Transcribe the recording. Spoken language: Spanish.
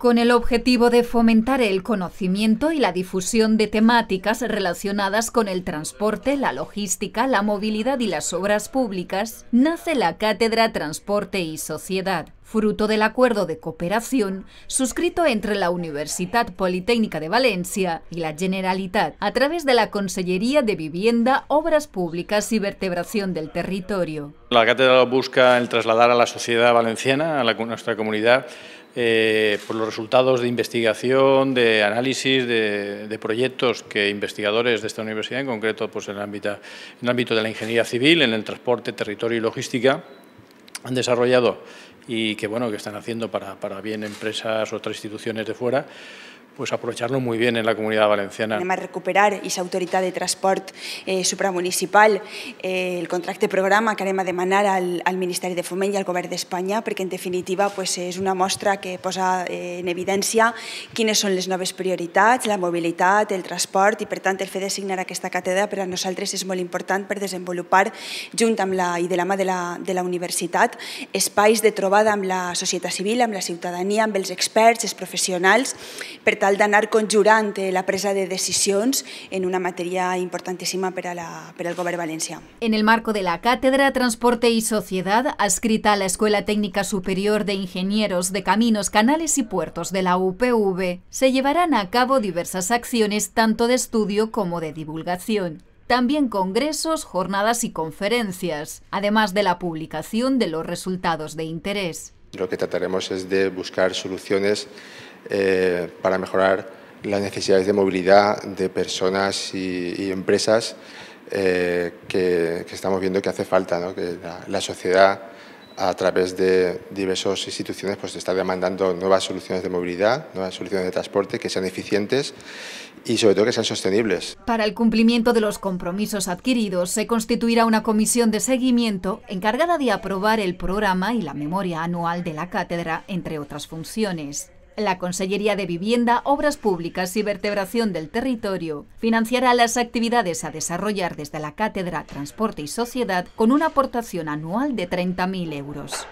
con el objetivo de fomentar el conocimiento y la difusión de temáticas relacionadas con el transporte, la logística, la movilidad y las obras públicas, nace la Cátedra Transporte y Sociedad fruto del acuerdo de cooperación suscrito entre la Universitat Politécnica de Valencia y la Generalitat a través de la Consellería de Vivienda, Obras Públicas y Vertebración del Territorio. La cátedra busca el trasladar a la sociedad valenciana, a, nuestra comunidad, eh, por los resultados de investigación, de análisis, de, proyectos que investigadores de esta universidad, en concreto pues, en, ámbito, en el ámbito de la ingeniería civil, en el transporte, territorio y logística, han desarrollado y que bueno que están haciendo para, bien empresas u otras instituciones de fuera pues aprovecharlo muy bien en la comunidad valenciana. Además, recuperar aquesta autoritat de transport eh, supramunicipal, eh, el contracte programa que anem de manar al, al Ministeri de Foment i al Govern d'Espanya, perquè en definitiva pues, és una mostra que posa eh, en evidència quines són les noves prioritats, la mobilitat, el transport, i per tant el fe de signar aquesta càtedra per a nosaltres és molt important per desenvolupar, junt amb la, i de la mano de la, de la universitat, espais de trobada amb la societat civil, amb la ciutadania, amb els experts, els professionals, per tant ...al d'anar conjurante eh, la presa de decisiones... en una materia importantísima para el la, para el En el marco de la Cátedra Transporte y Sociedad, adscrita a la Escuela Técnica Superior de Ingenieros de Caminos, Canales y Puertos de la UPV, se llevarán a cabo diversas acciones tanto de estudio como de divulgación también congresos, jornadas y conferencias, además de la publicación de los resultados de interés. Lo que trataremos es de buscar soluciones eh, para mejorar las necesidades de movilidad de personas y, empresas eh, que, estamos viendo que hace falta, que la, sociedad a través de diversas instituciones pues está demandando nuevas soluciones de movilidad, nuevas soluciones de transporte que sean eficientes y sobre todo que sean sostenibles. Para el cumplimiento de los compromisos adquiridos se constituirá una comisión de seguimiento encargada de aprobar el programa y la memoria anual de la cátedra, entre otras funciones. La Consellería de Vivienda, Obras Públicas y Vertebración del Territorio financiará las actividades a desarrollar desde la Cátedra Transporte y Sociedad con una aportación anual de 30.000 euros.